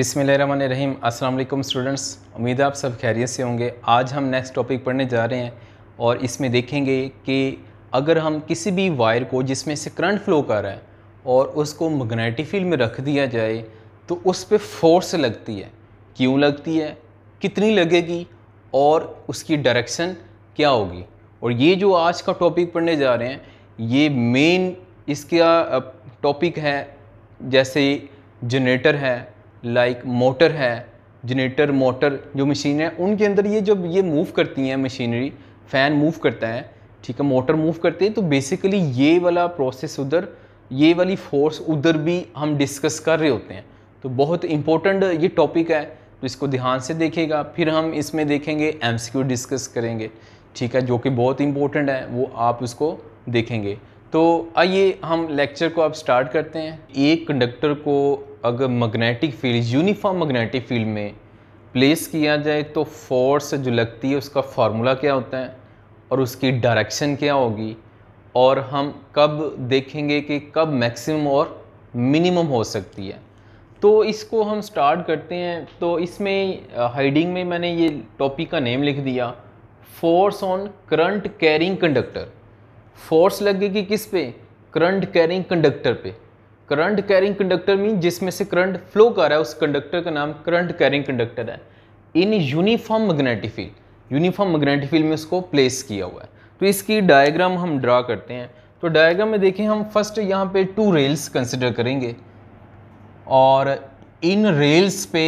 रहीम अस्सलाम स्टूडेंट्स उम्मीद है आप सब खैरियत से होंगे आज हम नेक्स्ट टॉपिक पढ़ने जा रहे हैं और इसमें देखेंगे कि अगर हम किसी भी वायर को जिसमें से करंट फ्लो कर रहा है और उसको मैग्नेटिक फील्ड में रख दिया जाए तो उस पर फोर्स लगती है क्यों लगती है कितनी लगेगी और उसकी डायरेक्शन क्या होगी और ये जो आज का टॉपिक पढ़ने जा रहे हैं ये मेन इसका टॉपिक है जैसे जनरेटर है लाइक मोटर है जनरेटर मोटर जो मशीन है उनके अंदर ये जब ये मूव करती हैं मशीनरी फ़ैन मूव करता है ठीक है मोटर मूव करते हैं तो बेसिकली ये वाला प्रोसेस उधर ये वाली फोर्स उधर भी हम डिस्कस कर रहे होते हैं तो बहुत इंपॉर्टेंट ये टॉपिक है तो इसको ध्यान से देखेगा फिर हम इसमें देखेंगे एम डिस्कस करेंगे ठीक है जो कि बहुत इंपॉर्टेंट है वो आप उसको देखेंगे तो आइए हम लेक्चर को अब स्टार्ट करते हैं एक कंडक्टर को अगर magnetic field uniform magnetic field में प्लेस किया जाए तो फोर्स जो लगती है उसका फार्मूला क्या होता है और उसकी डायरेक्शन क्या होगी और हम कब देखेंगे कि कब मैक्सिमम और मिनिमम हो सकती है तो इसको हम स्टार्ट करते हैं तो इसमें हाइडिंग में मैंने ये टॉपिक का नेम लिख दिया force on current carrying conductor force लगेगी किस पे करंट कैरिंग कंडक्टर पे करंट कैरिंग कंडक्टर मीन जिसमें से करंट फ्लो कर रहा है उस कंडक्टर का नाम करंट कैरिंग कंडक्टर है in uniform magnetic field uniform magnetic field में उसको प्लेस किया हुआ है तो इसकी डायग्राम हम ड्रा करते हैं तो डायग्राम में देखें हम फर्स्ट यहाँ पे टू रेल्स कंसिडर करेंगे और इन रेल्स पे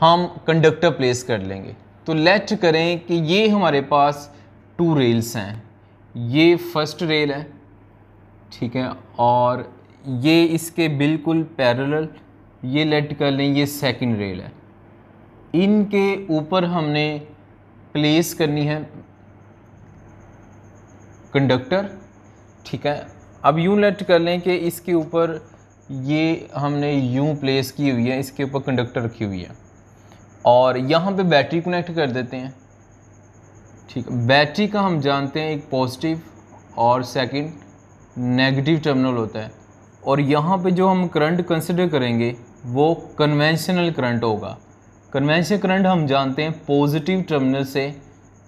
हम कंडक्टर प्लेस कर लेंगे तो लेट करें कि ये हमारे पास टू रेल्स हैं ये फर्स्ट रेल है ठीक है और ये इसके बिल्कुल पैरेलल ये लेट कर लें ये सेकंड रेल है इनके ऊपर हमने प्लेस करनी है कंडक्टर ठीक है अब यूँ लेट कर लें कि इसके ऊपर ये हमने यूँ प्लेस की हुई है इसके ऊपर कंडक्टर रखी हुई है और यहाँ पे बैटरी कनेक्ट कर देते हैं ठीक है बैटरी का हम जानते हैं एक पॉजिटिव और सेकंड नेगेटिव टर्मिनल होता है और यहाँ पे जो हम करंट कंसिडर करेंगे वो कन्वेंशनल करंट होगा कन्वेंशनल करंट हम जानते हैं पॉजिटिव टर्मिनल से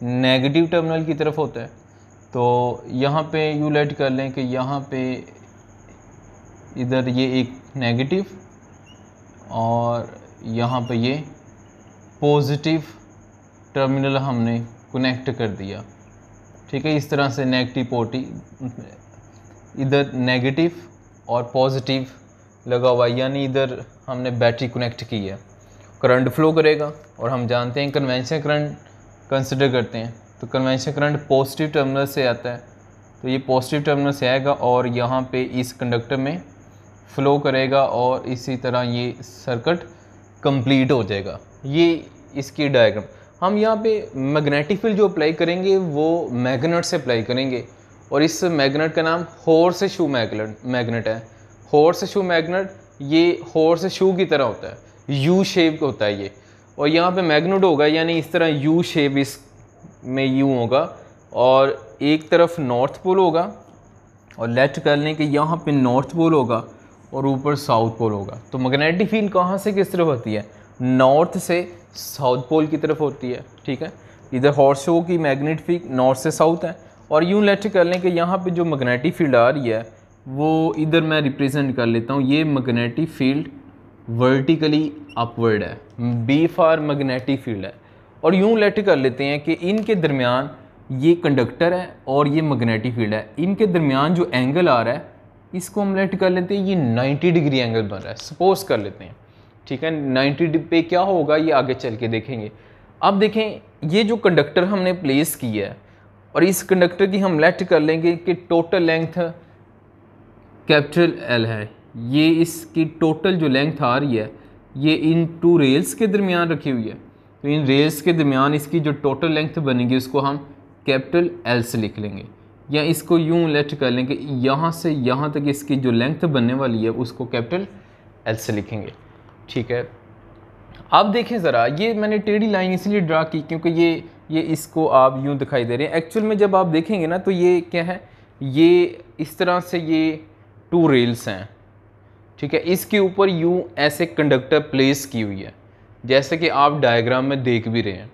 नेगेटिव टर्मिनल की तरफ होता है तो यहाँ पे यू लेट कर लें कि यहाँ पे इधर ये एक नेगेटिव और यहाँ पे ये पॉजिटिव टर्मिनल हमने कनेक्ट कर दिया ठीक है इस तरह से नेगेटिव पोटी इधर नेगेटिव और पॉजिटिव लगा हुआ है यानी इधर हमने बैटरी कनेक्ट की है करंट फ्लो करेगा और हम जानते हैं कन्वेंशन करंट कंसिडर करते हैं तो कन्वेंशन करंट पॉजिटिव टर्मिनल से आता है तो ये पॉजिटिव टर्मिनल से आएगा और यहाँ पे इस कंडक्टर में फ्लो करेगा और इसी तरह ये सर्किट कंप्लीट हो जाएगा ये इसकी डायग्राम हम यहाँ पे मैग्नेटिक फील्ड जो अप्लाई करेंगे वो मैग्नेट से अप्लाई करेंगे और इस मैग्नेट का नाम हॉर्स शू मैगनेट मैगनेट है हॉर्स शू मैगनेट ये हॉर्स शू की तरह होता है यू शेप होता है ये और यहाँ पे मैग्नेट होगा यानी इस तरह यू शेप इस में यू होगा और एक तरफ नॉर्थ पोल होगा और लेफ्ट कर लें कि यहाँ पे नॉर्थ पोल होगा और ऊपर साउथ पोल होगा तो मैग्नेटिक फील्ड कहाँ से किस तरफ होती है नॉर्थ से साउथ पोल की तरफ होती है ठीक है इधर हॉर्स शो की मैग्नेटिक फील्ड नॉर्थ से साउथ है और यूँ लेट कर लें कि यहाँ पे जो मैग्नेटिक फील्ड आ रही है वो इधर मैं रिप्रेजेंट कर लेता हूँ ये मैग्नेटिक फील्ड वर्टिकली अपवर्ड है बी फॉर मैग्नेटिक फील्ड है और यूँ लेट कर लेते हैं कि इनके दरमियान ये कंडक्टर है और ये मैग्नेटिक फील्ड है इनके दरमियान जो एंगल आ रहा है इसको हम लेट कर लेते हैं ये 90 डिग्री एंगल बन रहा है सपोज कर लेते हैं ठीक है 90 पे क्या होगा ये आगे चल के देखेंगे अब देखें ये जो कंडक्टर हमने प्लेस किया है और इस कंडक्टर की हम लेट कर लेंगे कि टोटल लेंथ कैपिटल एल है ये इसकी टोटल जो लेंथ आ रही है ये इन टू रेल्स के दरमियान रखी हुई है तो इन रेल्स के दरमियान इसकी जो टोटल लेंथ बनेगी उसको हम कैपिटल एल से लिख लेंगे या इसको यूँ लेट कर लेंगे यहाँ से यहाँ तक इसकी जो लेंथ बनने वाली है उसको कैपिटल एल से लिखेंगे ठीक है अब देखें ज़रा ये मैंने टेढ़ी लाइन इसलिए ड्रा की क्योंकि ये ये इसको आप यूँ दिखाई दे रहे हैं एक्चुअल में जब आप देखेंगे ना तो ये क्या है ये इस तरह से ये टू रेल्स हैं ठीक है इसके ऊपर यूँ ऐसे कंडक्टर प्लेस की हुई है जैसे कि आप डायग्राम में देख भी रहे हैं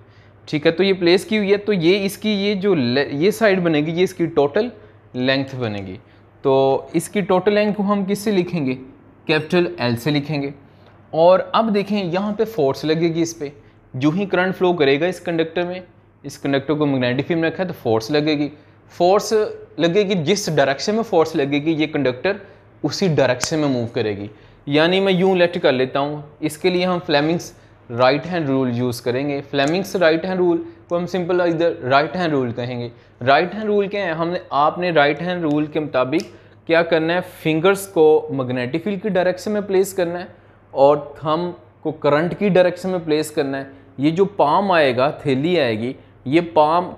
ठीक है तो ये प्लेस की हुई है तो ये इसकी ये जो ये साइड बनेगी ये इसकी टोटल लेंथ बनेगी तो इसकी टोटल लेंथ को हम किससे लिखेंगे कैपिटल एल से लिखेंगे और अब देखें यहाँ पे फोर्स लगेगी इस पर जो ही करंट फ्लो करेगा इस कंडक्टर में इस कंडक्टर को मैग्नेटिक फील्ड में रखा है तो फोर्स लगेगी फोर्स लगेगी जिस डायरेक्शन में फोर्स लगेगी ये कंडक्टर उसी डायरेक्शन में मूव करेगी यानी मैं यूं लेट कर लेता हूँ इसके लिए हम Fleming's right hand rule use करेंगे फ्लेमिंग्स राइट हैंड रूल को हम सिंपल इधर राइट हैंड रूल कहेंगे राइट हैंड रूल क्या है हमने आपने राइट हैंड रूल के मुताबिक क्या करना है फिंगर्स को मैग्नेटिक फील्ड की डायरेक्शन में प्लेस करना है और थम को करंट की डायरेक्शन में प्लेस करना है ये जो पाम आएगा थैली आएगी ये पाम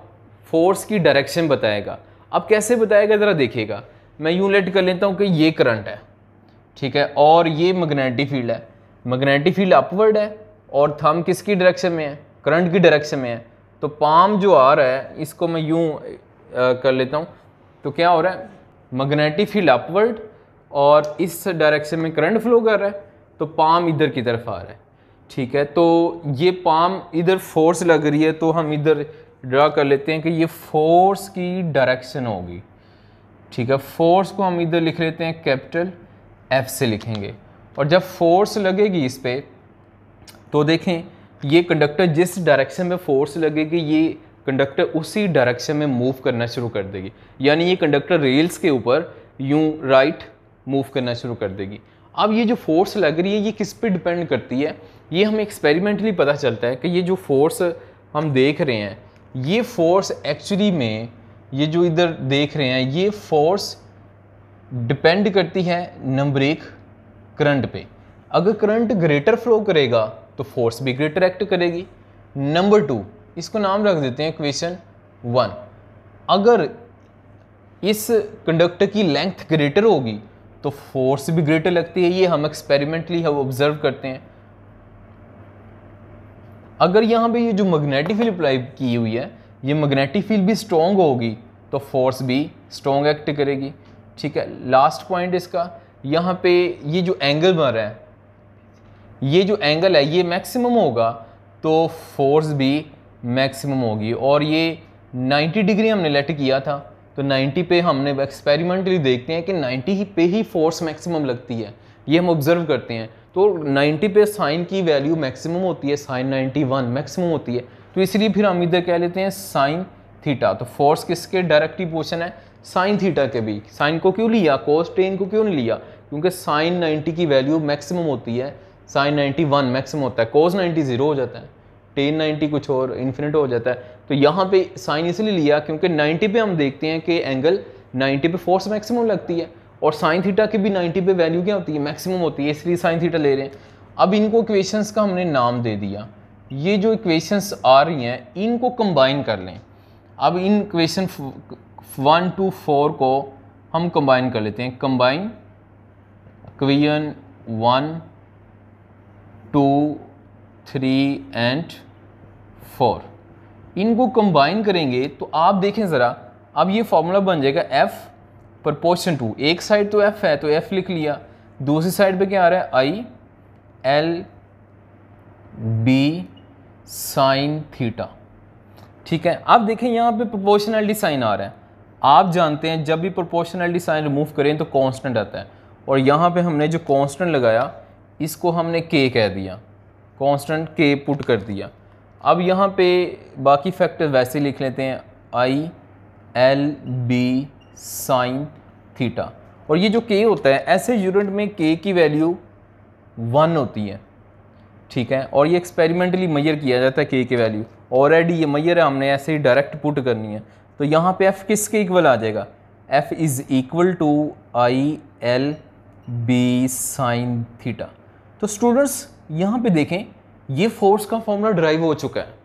फोर्स की डायरेक्शन बताएगा अब कैसे बताएगा ज़रा देखिएगा मैं यूँ लेट कर लेता हूँ कि ये करंट है ठीक है और ये मैग्नेटिक फील्ड है मैग्नेटिक फील्ड अपवर्ड है और थम किसकी डायरेक्शन में है करंट की डायरेक्शन में है तो पाम जो आ रहा है इसको मैं यूँ कर लेता हूँ तो क्या हो रहा है मैग्नेटिक फील्ड अपवर्ड और इस डायरेक्शन में करंट फ्लो कर रहा है तो पाम इधर की तरफ आ रहा है ठीक है तो ये पाम इधर फोर्स लग रही है तो हम इधर ड्रा कर लेते हैं कि ये फोर्स की डायरेक्शन होगी ठीक है फोर्स को हम इधर लिख लेते हैं कैपिटल एफ से लिखेंगे और जब फोर्स लगेगी इस पर तो देखें ये कंडक्टर जिस डायरेक्शन में फोर्स लगेगी ये कंडक्टर उसी डायरेक्शन में मूव करना शुरू कर देगी यानी ये कंडक्टर रेल्स के ऊपर यूं राइट मूव करना शुरू कर देगी अब ये जो फोर्स लग रही है ये किस पे डिपेंड करती है ये हमें एक्सपेरिमेंटली पता चलता है कि ये जो फोर्स हम देख रहे हैं ये फोर्स एक्चुअली में ये जो इधर देख रहे हैं ये फोर्स डिपेंड करती है नंबर एक करंट पे अगर करंट ग्रेटर फ्लो करेगा तो फोर्स भी ग्रेटर एक्ट करेगी नंबर टू इसको नाम रख देते हैं क्वेश्चन वन अगर इस कंडक्टर की लेंथ ग्रेटर होगी तो फोर्स भी ग्रेटर लगती है ये हम एक्सपेरिमेंटली हम ऑब्जर्व करते हैं अगर यहाँ पे ये जो मैग्नेटिक फील्ड अप्लाई की हुई है ये मैग्नेटिक फील्ड भी स्ट्रॉन्ग होगी तो फोर्स भी स्ट्रॉन्ग एक्ट करेगी ठीक है लास्ट पॉइंट इसका यहाँ पे ये जो एंगल बन रहा है ये जो एंगल है ये मैक्सिमम होगा तो फोर्स भी मैक्सिमम होगी और ये 90 डिग्री हमने लेट किया था तो 90 पे हमने एक्सपेरिमेंटली देखते हैं कि 90 ही पे ही फोर्स मैक्सिमम लगती है ये हम ऑब्ज़र्व करते हैं तो 90 पे साइन की वैल्यू मैक्सिमम होती है साइन 91 मैक्सिमम होती है तो इसलिए फिर हम इधर कह लेते हैं साइन थीटा तो फोर्स किसके डायरेक्टिव पोर्शन है साइन थीटा के भी साइन को क्यों लिया कोस टेन को क्यों नहीं लिया क्योंकि साइन 90 की वैल्यू मैक्सिमम होती है साइन 91 मैक्सिमम होता है कोस 90 जीरो हो जाता है टेन 90 कुछ और इन्फिनिट हो जाता है तो यहाँ पे साइन इसलिए लिया क्योंकि 90 पे हम देखते हैं कि एंगल 90 पे फोर्स मैक्सिमम लगती है और साइन थीटा की भी 90 पे वैल्यू क्या होती है मैक्सिमम होती है इसलिए साइन थीटा ले रहे हैं अब इनको इक्वेशंस का हमने नाम दे दिया ये जो इक्वेशंस आ रही हैं इनको कंबाइन कर लें अब इन इक्वेशन वन टू फोर को हम कंबाइन कर लेते हैं combine equation one two three and four इनको कंबाइन करेंगे तो आप देखें ज़रा अब ये फार्मूला बन जाएगा एफ़ प्रपोर्शन टू एक साइड तो एफ है तो एफ लिख लिया दूसरी साइड पे क्या आ रहा है I L B sine theta ठीक है अब देखें यहाँ पे प्रोपोर्शनलिटी साइन आ रहा है आप जानते हैं जब भी प्रोपोर्शनल साइन रिमूव करें तो कांस्टेंट आता है और यहाँ पे हमने जो कांस्टेंट लगाया इसको हमने के कह दिया कांस्टेंट के पुट कर दिया अब यहाँ पे बाकी फैक्टर वैसे लिख लेते हैं I L B sine theta और ये जो के होता है ऐसे यूनिट में के की वैल्यू वन होती है ठीक है और ये एक्सपेरिमेंटली मैयर किया जाता है के की वैल्यू ऑलरेडी ये मैयर है हमने ऐसे ही डायरेक्ट पुट करनी है तो यहाँ पे एफ़ किस के इक्वल आ जाएगा F is equal to I L B sine theta तो स्टूडेंट्स यहाँ पे देखें ये फोर्स का फॉर्मूला ड्राइव हो चुका है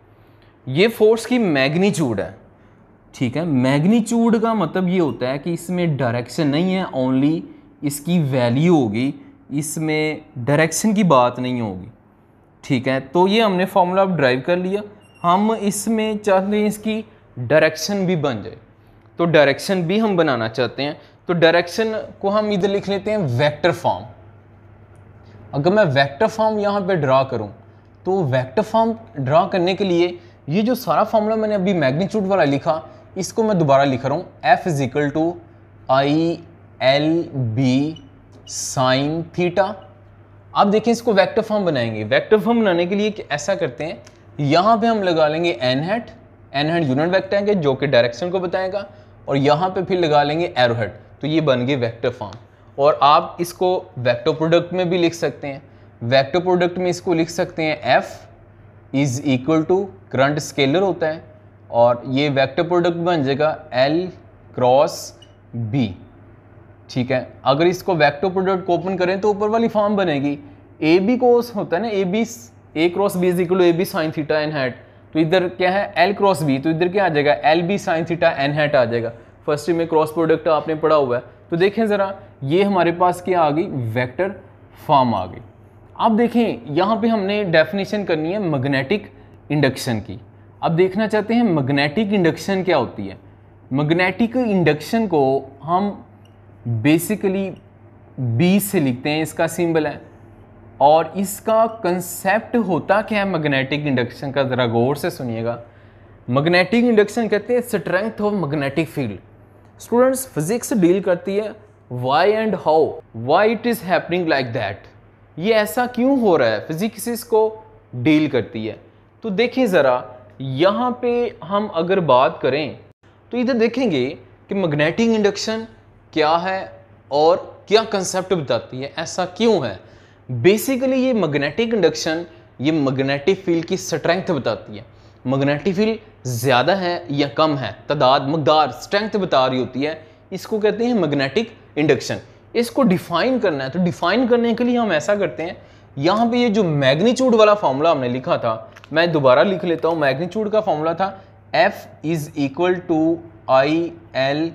ये फोर्स की मैग्नीच्यूड है ठीक है मैग्नीट्यूड का मतलब ये होता है कि इसमें डायरेक्शन नहीं है ओनली इसकी वैल्यू होगी इसमें डायरेक्शन की बात नहीं होगी ठीक है तो ये हमने फॉर्मूला अब ड्राइव कर लिया हम इसमें चाहते हैं इसकी डायरेक्शन भी बन जाए तो डायरेक्शन भी हम बनाना चाहते हैं तो डायरेक्शन को हम इधर लिख लेते हैं वेक्टर फॉर्म अगर मैं वेक्टर फॉर्म यहाँ पे ड्रा करूँ तो वेक्टर फॉर्म ड्रा करने के लिए ये जो सारा फॉर्मूला मैंने अभी मैग्नीट्यूड वाला लिखा इसको मैं दोबारा लिख रहा हूँ F is equal to I L B sine theta आप देखें इसको वेक्टर फॉर्म बनाएंगे वेक्टर फॉर्म बनाने के लिए ऐसा करते हैं यहाँ पे हम लगा लेंगे N hat N hat unit vector है जो कि डायरेक्शन को बताएगा और यहाँ पे फिर लगा लेंगे एरो हेट तो ये बन गए वेक्टर फॉर्म और आप इसको वेक्टर प्रोडक्ट में भी लिख सकते हैं वेक्टर प्रोडक्ट में इसको लिख सकते हैं F is equal to current scalar होता है और ये वेक्टर प्रोडक्ट बन जाएगा एल क्रॉस बी ठीक है अगर इसको वेक्टर प्रोडक्ट को ओपन करें तो ऊपर वाली फॉर्म बनेगी ए बी कोस होता है ना A B A cross B is equal A B sine theta N hat तो इधर क्या है एल क्रॉस बी तो इधर क्या आ जाएगा L B sine theta N hat आ जाएगा फर्स्ट में क्रॉस प्रोडक्ट आपने पढ़ा हुआ है तो देखें ज़रा ये हमारे पास क्या आ गई वैक्टर फॉर्म आ गई आप देखें यहाँ पे हमने डेफिनेशन करनी है मैग्नेटिक इंडक्शन की अब देखना चाहते हैं मैग्नेटिक इंडक्शन क्या होती है मैग्नेटिक इंडक्शन को हम बेसिकली बी से लिखते हैं इसका सिंबल है और इसका कंसेप्ट होता क्या है मैग्नेटिक इंडक्शन का ज़रा गौर से सुनिएगा मैग्नेटिक इंडक्शन कहते हैं strength of magnetic field students physics deal करती है why and how why it is happening like that ये ऐसा क्यों हो रहा है फिजिक्स इसको डील करती है तो देखिए ज़रा यहाँ पे हम अगर बात करें तो इधर देखेंगे कि मैग्नेटिक इंडक्शन क्या है और क्या कंसेप्ट बताती है ऐसा क्यों है बेसिकली ये मैग्नेटिक इंडक्शन ये मैग्नेटिक फील्ड की स्ट्रेंथ बताती है मैग्नेटिक फील्ड ज़्यादा है या कम है तादाद मकदार स्ट्रेंथ बता रही होती है इसको कहते हैं मैग्नेटिक इंडक्शन इसको डिफाइन करना है तो डिफाइन करने के लिए हम ऐसा करते हैं यहाँ पे ये जो मैग्नीट्यूड वाला फॉर्मूला हमने लिखा था मैं दोबारा लिख लेता हूँ मैग्नीट्यूड का फॉर्मूला था F is equal to I L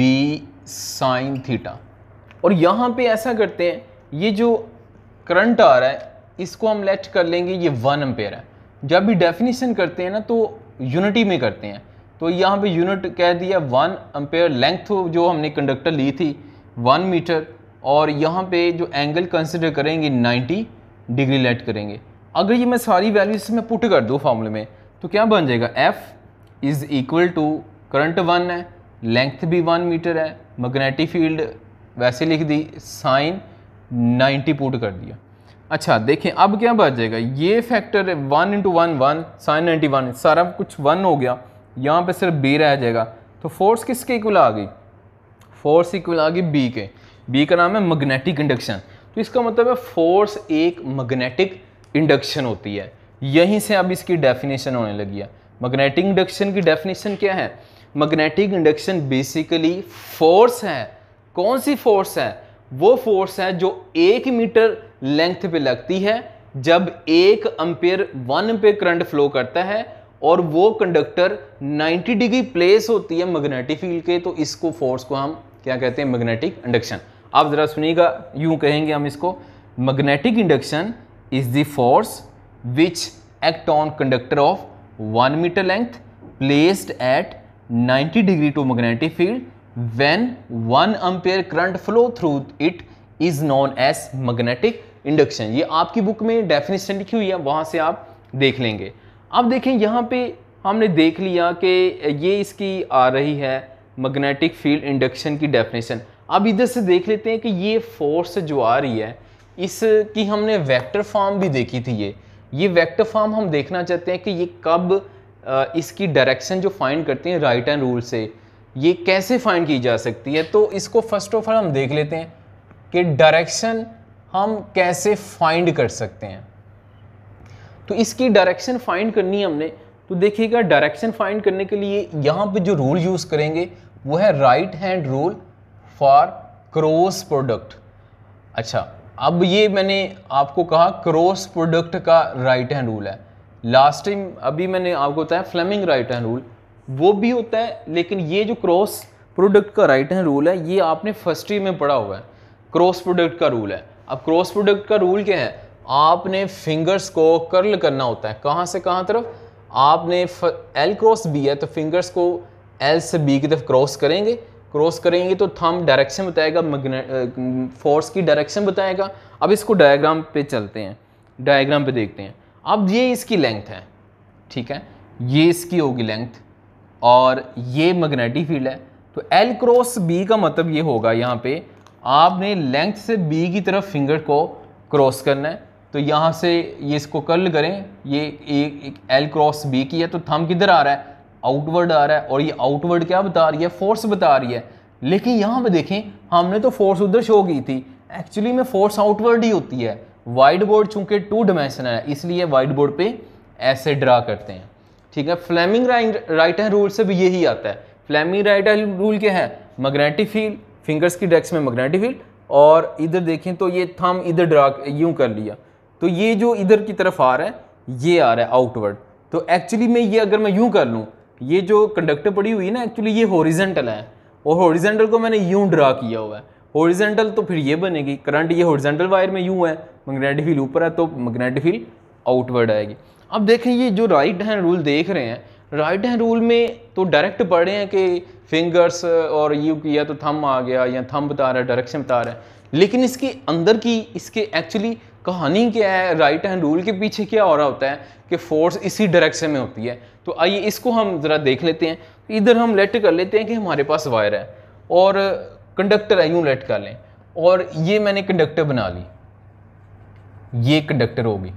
B sine theta और यहाँ पे ऐसा करते हैं ये जो करंट आ रहा है इसको हम लेट कर लेंगे ये वन एम्पेयर है जब भी डेफिनेशन करते हैं ना तो यूनिटी में करते हैं तो यहाँ पे यूनिट कह दिया वन एम्पेयर लेंथ जो हमने कंडक्टर ली थी वन मीटर और यहाँ पे जो एंगल कंसिडर करेंगे नाइन्टी डिग्री लेट करेंगे अगर ये मैं सारी वैल्यूज इसमें पुट कर दूँ फॉर्मूले में तो क्या बन जाएगा F is equal to current one है लेंथ भी वन मीटर है मैग्नेटिक फील्ड वैसे लिख दी साइन नाइन्टी पुट कर दिया अच्छा देखें अब क्या बच जाएगा ये factor one into one one sine ninety one सारा कुछ वन हो गया यहाँ पे सिर्फ बी रह जाएगा तो फोर्स किसके इक्वल आ गई फोर्स इक्वल आ गई बी के बी का नाम है मैग्नेटिक इंडक्शन तो इसका मतलब है फोर्स एक मैग्नेटिक इंडक्शन होती है यहीं से अब इसकी डेफिनेशन होने लगी है मैग्नेटिक इंडक्शन की डेफिनेशन क्या है मैग्नेटिक इंडक्शन बेसिकली फोर्स है कौन सी फोर्स है वो फोर्स है जो एक मीटर लेंथ पे लगती है जब एक अम्पेयर वन पे करंट फ्लो करता है और वो कंडक्टर 90 डिग्री प्लेस होती है मैग्नेटिक फील्ड के तो इसको फोर्स को हम क्या कहते हैं मैग्नेटिक इंडक्शन आप ज़रा सुनिएगा यूं कहेंगे हम इसको magnetic induction is the force which act on conductor of one metre length placed at 90 degree to magnetic field when one ampere current flow through it is known as magnetic induction ये आपकी book में definition लिखी हुई है वहाँ से आप देख लेंगे अब देखें यहाँ पे हमने देख लिया कि ये इसकी आ रही है मैग्नेटिक फील्ड इंडक्शन की डेफिनेशन अब इधर से देख लेते हैं कि ये फोर्स जो आ रही है इसकी हमने वेक्टर फॉर्म भी देखी थी ये ये वेक्टर फॉर्म हम देखना चाहते हैं कि ये कब इसकी डायरेक्शन जो फाइंड करते हैं राइट एंड रूल से ये कैसे फाइंड की जा सकती है तो इसको फर्स्ट ऑफ ऑल हम देख लेते हैं कि डायरेक्शन हम कैसे फाइंड कर सकते हैं तो इसकी डायरेक्शन फाइंड करनी है हमने तो देखिएगा डायरेक्शन फाइंड करने के लिए यहाँ पे जो रूल यूज़ करेंगे वो है right hand rule for cross product अच्छा अब ये मैंने आपको कहा क्रॉस प्रोडक्ट का राइट हैंड रूल है लास्ट टाइम अभी मैंने आपको बताया फ्लेमिंग राइट हैंड रूल वो भी होता है लेकिन ये जो क्रॉस प्रोडक्ट का राइट हैंड रूल है ये आपने फर्स्ट ईयर में पढ़ा हुआ है क्रॉस प्रोडक्ट का रूल है अब क्रॉस प्रोडक्ट का रूल क्या है आपने फिंगर्स को कर्ल करना होता है कहाँ से कहाँ तरफ आपने एल क्रॉस बी है तो फिंगर्स को एल से बी की तरफ क्रॉस करेंगे क्रॉस करेंगे तो थम डायरेक्शन बताएगा फोर्स की डायरेक्शन बताएगा अब इसको डायग्राम पे चलते हैं डायग्राम पे देखते हैं अब ये इसकी लेंथ है ठीक है ये इसकी होगी लेंथ और ये मैग्नेटिक फील्ड है तो एल क्रॉस बी का मतलब ये होगा यहाँ पे आपने लेंथ से बी की तरफ फिंगर को क्रॉस करना है तो यहाँ से ये इसको कर्ल करें ये एक एल क्रॉस बी की है तो थम किधर आ रहा है आउटवर्ड आ रहा है और ये आउटवर्ड क्या बता रही है फोर्स बता रही है लेकिन यहाँ पे देखें हमने तो फोर्स उधर शो की थी एक्चुअली में फोर्स आउटवर्ड ही होती है वाइट बोर्ड चूंकि टू डिमेंशनल है इसलिए वाइट बोर्ड पर ऐसे ड्रा करते हैं ठीक है फ्लैमिंग राइट हैंड रूल से भी यही आता है फ्लैमिंग राइट हैंड रूल क्या है मैग्नेटिक फील्ड फिंगर्स की डेक्स में मैग्नेटिक फील्ड और इधर देखें तो ये थम इधर ड्रा यूँ कर लिया तो ये जो इधर की तरफ आ रहा है ये आ रहा है आउटवर्ड तो एक्चुअली में ये अगर मैं यूँ कर लूँ ये जो कंडक्टर पड़ी हुई है ना एक्चुअली ये हॉरिजेंटल है और हॉरिजेंटल को मैंने यूं ड्रा किया हुआ है हॉरिजेंटल तो फिर ये बनेगी करंट ये हॉरिजेंटल वायर में यूं है मैग्नेटिक फील्ड ऊपर है तो मैग्नेटिक फील्ड आउटवर्ड आएगी अब देखें ये जो राइट हैंड रूल देख रहे हैं राइट हैंड रूल में तो डायरेक्ट पढ़ रहे हैं कि फिंगर्स और यू किया तो थम आ गया या थम बता रहा है डायरेक्शन बता रहा है लेकिन इसके अंदर की इसके एक्चुअली कहानी क्या है राइट हैंड रूल के पीछे क्या हो रहा होता है कि फोर्स इसी डायरेक्शन में होती है तो आइए इसको हम ज़रा देख लेते हैं इधर हम लेट कर लेते हैं कि हमारे पास वायर है और कंडक्टर है यूँ लेट कर लें और ये मैंने कंडक्टर बना ली ये कंडक्टर होगी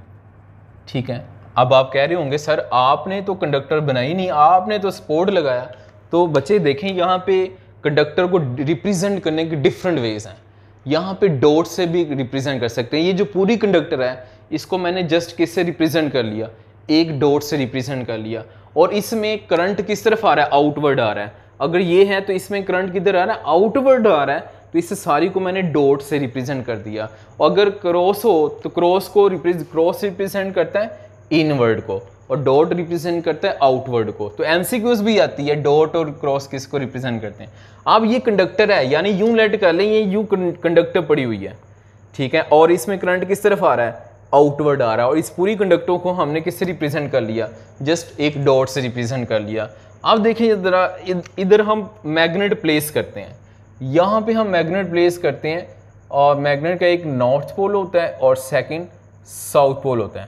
ठीक है अब आप कह रहे होंगे सर आपने तो कंडक्टर बनाई नहीं आपने तो स्पोर्ट लगाया तो बच्चे देखें यहाँ पे कंडक्टर को रिप्रेजेंट करने के डिफरेंट वेज हैं यहाँ पे डॉट से भी रिप्रेजेंट कर सकते हैं ये जो पूरी कंडक्टर है इसको मैंने जस्ट किससे रिप्रेजेंट कर लिया एक डॉट से रिप्रेजेंट कर लिया और इसमें करंट किस तरफ आ रहा है आउटवर्ड आ रहा है अगर ये है तो इसमें करंट किधर आ रहा है आउटवर्ड आ रहा है तो इस सारी को मैंने डॉट से रिप्रेजेंट कर दिया और अगर क्रॉस हो तो क्रॉस को क्रॉस रिप्रेजेंट करता है इनवर्ड को और डॉट रिप्रेजेंट करता है आउटवर्ड को तो एम भी आती है डॉट और क्रॉस किस को रिप्रेजेंट करते हैं अब ये कंडक्टर है यानी यूं लेट कर लें ये यूं कंडक्टर पड़ी हुई है ठीक है और इसमें करंट किस तरफ आ रहा है आउटवर्ड आ रहा है और इस पूरी कंडक्टों को हमने किससे रिप्रेजेंट कर लिया जस्ट एक डॉट से रिप्रेजेंट कर लिया अब देखिए इधर इधर हम मैग्नेट प्लेस करते हैं यहाँ पे हम मैग्नेट प्लेस करते हैं और मैग्नेट का एक नॉर्थ पोल होता है और सेकंड साउथ पोल होता है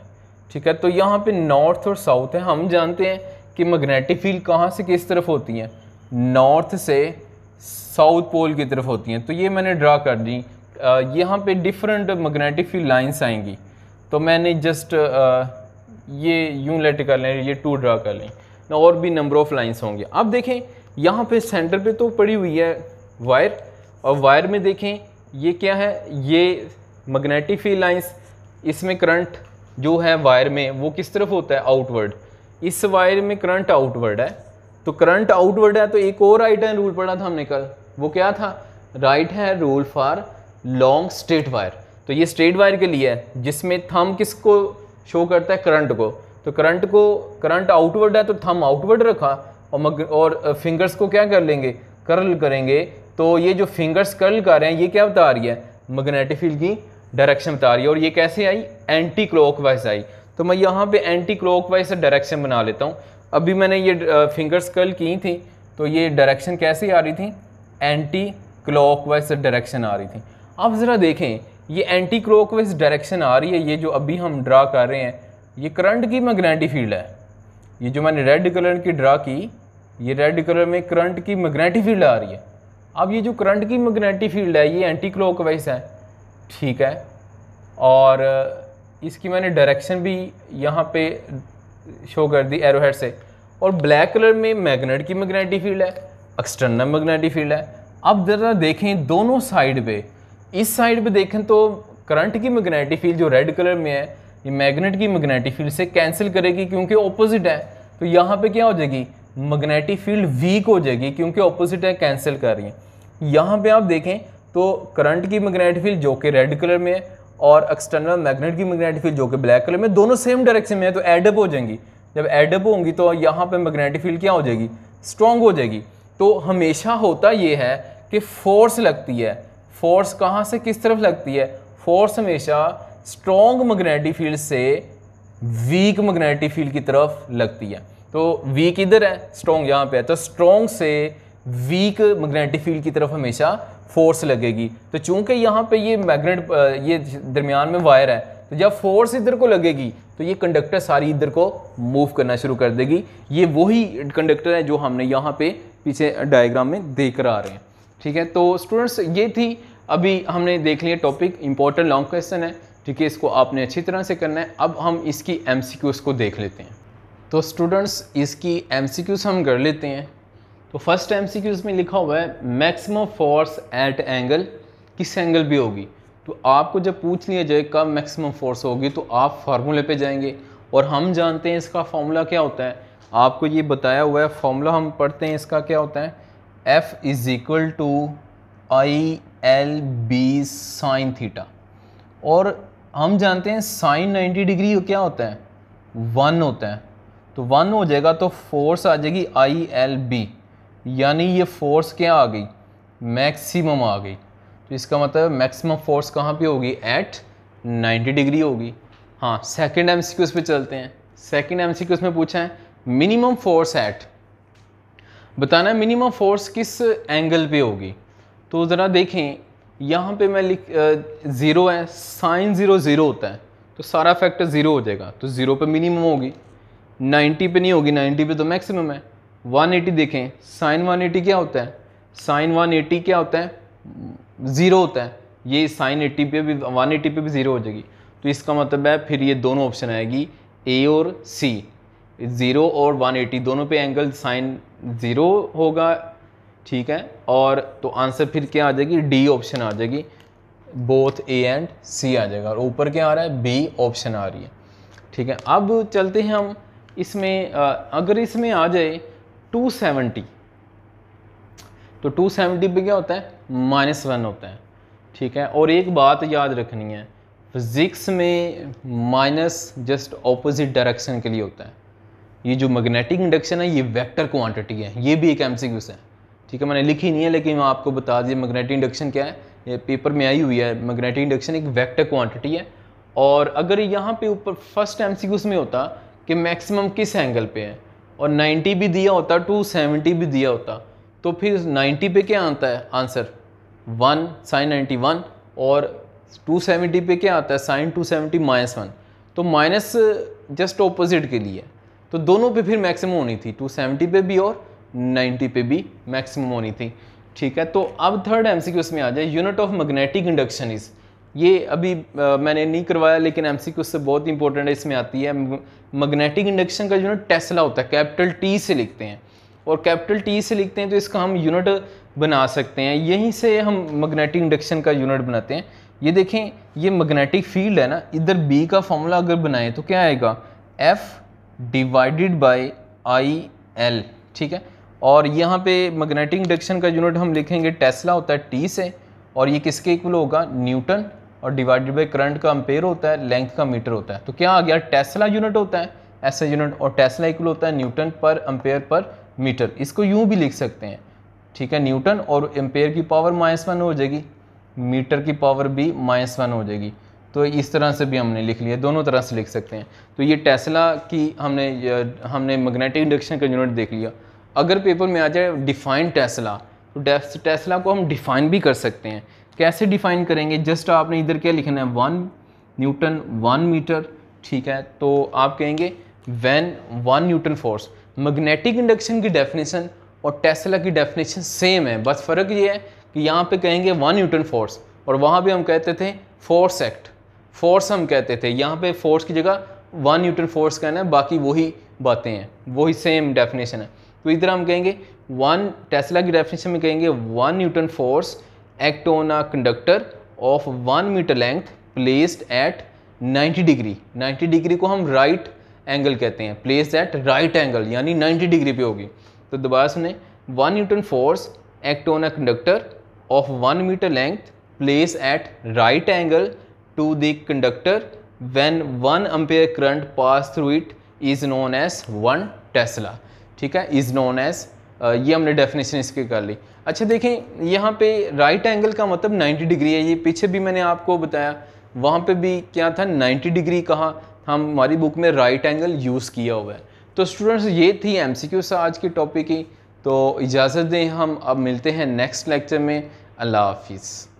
ठीक है तो यहाँ पे नॉर्थ और साउथ है हम जानते हैं कि मैग्नेटिक फील्ड कहाँ से किस तरफ होती है नॉर्थ से साउथ पोल की तरफ होती हैं तो ये मैंने ड्रा कर दी यहाँ पे डिफरेंट मैग्नेटिक फील्ड लाइन्स आएंगी तो मैंने जस्ट ये यूं लेट कर लें ये टू ड्रा कर लें और भी नंबर ऑफ़ लाइन्स होंगे अब देखें यहाँ पे सेंटर पे तो पड़ी हुई है वायर और वायर में देखें ये क्या है ये मैग्नेटिक फील्ड लाइंस इसमें करंट जो है वायर में वो किस तरफ होता है आउटवर्ड इस वायर में करंट आउटवर्ड है तो करंट आउटवर्ड है तो एक और राइट हैंड रूल पढ़ा था हमने कल वो क्या था right hand rule for long straight wire तो ये स्ट्रेट वायर के लिए है जिसमें थम किसको शो करता है करंट को तो करंट को करंट आउटवर्ड है तो थम आउटवर्ड रखा और मग और फिंगर्स को क्या कर लेंगे कर्ल करेंगे तो ये जो फिंगर्स कर्ल कर रहे हैं ये क्या बता रही है मैग्नेटिक फील्ड की डायरेक्शन बता रही है और ये कैसे आई एंटी वाइज आई तो मैं यहाँ पे एंटी क्लॉक से डायरेक्शन बना लेता हूँ अभी मैंने ये फिंगर्स कर्ल की थी तो ये डायरेक्शन कैसे आ रही थी एंटी क्लॉक वाइज डायरेक्शन आ रही थी आप ज़रा देखें ये एंटी क्लॉकवाइज डायरेक्शन आ रही है ये जो अभी हम ड्रा कर रहे हैं ये करंट की मैग्नेटिक फील्ड है ये जो मैंने रेड कलर की ड्रा की ये रेड कलर में करंट की मैग्नेटिक फील्ड आ रही है अब ये जो करंट की मैग्नेटिक फील्ड है ये एंटी क्लॉकवाइज है ठीक है और uh, इसकी मैंने डायरेक्शन भी यहाँ पे शो कर दी एरोहेड से और ब्लैक कलर में मैग्नेट की मैग्नेटिक फील्ड है एक्सटर्नल मैग्नेटिक फील्ड है अब ज़रा देखें दोनों साइड पे इस साइड पे देखें तो करंट की मैग्नेटिक फील्ड जो रेड कलर में है ये मैग्नेट की मैग्नेटिक फील्ड से कैंसिल करेगी क्योंकि ऑपोजिट है तो यहाँ पे क्या हो जाएगी मैग्नेटिक फील्ड वीक हो जाएगी क्योंकि ऑपोजिट है कैंसिल कर रही है यहाँ पे आप देखें तो करंट की मैग्नेटिक फील्ड जो कि रेड कलर में है और एक्सटर्नल मैग्नेट की मैग्नेटिक फील्ड जो कि ब्लैक कलर में दोनों सेम डायरेक्शन में है तो एडअप हो जाएंगी जब एडअप होंगी तो यहाँ पर मैग्नेटिक फील्ड क्या हो जाएगी स्ट्रॉन्ग हो जाएगी तो हमेशा होता ये है कि फोर्स लगती है फोर्स कहाँ से किस तरफ लगती है फोर्स हमेशा स्ट्रॉन्ग मैग्नेटिक फील्ड से वीक मैग्नेटिक फील्ड की तरफ लगती है तो वीक इधर है स्ट्रॉन्ग यहाँ पे है तो स्ट्रॉन्ग से वीक मैग्नेटिक फील्ड की तरफ हमेशा फोर्स लगेगी तो चूंकि यहाँ पे ये मैग्नेट ये दरमियान में वायर है तो जब फोर्स इधर को लगेगी तो ये कंडक्टर सारी इधर को मूव करना शुरू कर देगी ये वही कंडक्टर है जो हमने यहाँ पे पीछे डायग्राम में देख कर आ रहे हैं ठीक है तो स्टूडेंट्स ये थी अभी हमने देख लिया टॉपिक इंपॉर्टेंट लॉन्ग क्वेश्चन है ठीक है इसको आपने अच्छी तरह से करना है अब हम इसकी एम को देख लेते हैं तो स्टूडेंट्स इसकी एम हम कर लेते हैं तो फर्स्ट एम में लिखा हुआ है मैक्सिमम फोर्स एट एंगल किस एंगल भी होगी तो आपको जब पूछ लिया जाए कब मैक्सिमम फोर्स होगी तो आप फार्मूले पे जाएंगे और हम जानते हैं इसका फार्मूला क्या होता है आपको ये बताया हुआ है फार्मूला हम पढ़ते हैं इसका क्या होता है F is equal to I L B sine theta और हम जानते हैं साइन 90 डिग्री क्या होता है वन होता है तो वन हो जाएगा तो फोर्स आ जाएगी आई एल बी यानी ये फोर्स क्या आ गई मैक्सिमम आ गई तो इसका मतलब मैक्सिमम फोर्स कहाँ पे होगी एट 90 डिग्री होगी हाँ सेकेंड एम पर चलते हैं सेकेंड एम सी में पूछा है मिनिमम फोर्स एट बताना है मिनिमम फोर्स किस एंगल पे होगी तो ज़रा देखें यहाँ पे मैं लिख ज़ीरो है साइन ज़ीरो ज़ीरो होता है तो सारा फैक्टर ज़ीरो हो जाएगा तो ज़ीरो पे मिनिमम होगी नाइन्टी पे नहीं होगी नाइन्टी पे तो मैक्सिमम है वन एटी देखें साइन वन एटी क्या होता है साइन वन एटी क्या होता है ज़ीरो होता है ये साइन एटी पे भी वन एटी पे भी ज़ीरो हो जाएगी तो इसका मतलब है फिर ये दोनों ऑप्शन आएगी ए और सी ज़ीरो और 180 दोनों पे एंगल साइन ज़ीरो होगा ठीक है और तो आंसर फिर क्या आ जाएगी डी ऑप्शन आ जाएगी बोथ ए एंड सी आ जाएगा और ऊपर क्या आ रहा है बी ऑप्शन आ रही है ठीक है अब चलते हैं हम इसमें अगर इसमें आ जाए 270 तो 270 पर क्या होता है माइनस वन होता है ठीक है और एक बात याद रखनी है फिज़िक्स में माइनस जस्ट ऑपोजिट डायरेक्शन के लिए होता है ये जो मैग्नेटिक इंडक्शन है ये वेक्टर क्वांटिटी है ये भी एक एम सी है ठीक है मैंने लिखी नहीं है लेकिन मैं आपको बता दी मैग्नेटिक इंडक्शन क्या है ये पेपर में आई हुई है मैग्नेटिक इंडक्शन एक वेक्टर क्वांटिटी है और अगर यहाँ पे ऊपर फर्स्ट एम में होता कि मैक्सिमम किस एंगल पे है और नाइन्टी भी दिया होता टू भी दिया होता तो फिर नाइन्टी पे क्या आता है answer one sine ninety one और सेवेंटी पे क्या आता है sine two seventy minus one तो माइनस जस्ट ऑपोजिट के लिए तो दोनों पे फिर मैक्सिमम होनी थी 270 पे भी और 90 पे भी मैक्सिमम होनी थी ठीक है तो अब थर्ड एम उसमें आ जाए unit of magnetic induction is ये अभी आ, मैंने नहीं करवाया लेकिन एम सी उससे बहुत इंपॉर्टेंट है इसमें आती है मैग्नेटिक इंडक्शन का यूनिट टेस्ला होता है कैपिटल टी से लिखते हैं और कैपिटल टी से लिखते हैं तो इसका हम यूनिट बना सकते हैं यहीं से हम मैग्नेटिक इंडक्शन का यूनिट बनाते हैं ये देखें ये मैग्नेटिक फील्ड है ना इधर बी का फॉर्मूला अगर बनाएं तो क्या आएगा F divided by I L ठीक है और यहाँ पे मैग्नेटिक इंडक्शन का यूनिट हम लिखेंगे टेस्ला होता है टी से और ये किसके इक्वल होगा न्यूटन और डिवाइडेड बाई करंट का अम्पेयर होता है लेंथ का मीटर होता है तो क्या आ गया टेस्ला यूनिट होता है ऐसा यूनिट और टेस्ला इक्वल होता है न्यूटन पर अम्पेयर पर मीटर इसको यूँ भी लिख सकते हैं ठीक है न्यूटन और एम्पेयर की पावर माइनस वन हो जाएगी मीटर की पावर भी माइनस वन हो जाएगी तो इस तरह से भी हमने लिख लिया दोनों तरह से लिख सकते हैं तो ये टेस्ला की हमने हमने मैग्नेटिक इंडक्शन का यूनिट देख लिया अगर पेपर में आ जाए डिफाइन टेस्ला तो टेस्ला को हम डिफाइन भी कर सकते हैं कैसे डिफाइन करेंगे जस्ट आपने इधर क्या लिखना है वन न्यूटन वन मीटर ठीक है तो आप कहेंगे when one newton force magnetic induction की डेफिनेशन और टेस्ला की डेफिनेशन सेम है बस फ़र्क ये है कि यहाँ पे कहेंगे वन न्यूटन फोर्स और वहाँ भी हम कहते थे फोर्स एक्ट फोर्स हम कहते थे यहाँ पे फोर्स की जगह वन न्यूटन फोर्स कहना है बाकी वही बातें हैं वही सेम डेफिनेशन है तो इधर हम कहेंगे वन टेस्ला की डेफिनेशन में कहेंगे one newton force act on a conductor of one metre length placed at 90 degree 90 degree को हम राइट right एंगल कहते हैं प्लेस एट राइट एंगल यानी 90 डिग्री पे होगी तो दोबारा सुने one newton force act on a conductor of one metre length place at right angle to the conductor when one ampere current pass through it is known as one tesla ठीक है is known as ये हमने definition इसके कर ली अच्छा देखें यहाँ पे राइट एंगल का मतलब 90 डिग्री है ये पीछे भी मैंने आपको बताया वहाँ पे भी क्या था 90 डिग्री कहा हम हमारी बुक में राइट एंगल यूज़ किया हुआ है तो स्टूडेंट्स ये थी एम सी क्यू आज की टॉपिक की तो इजाज़त दें हम अब मिलते हैं नेक्स्ट लेक्चर में अल्लाह हाफिज़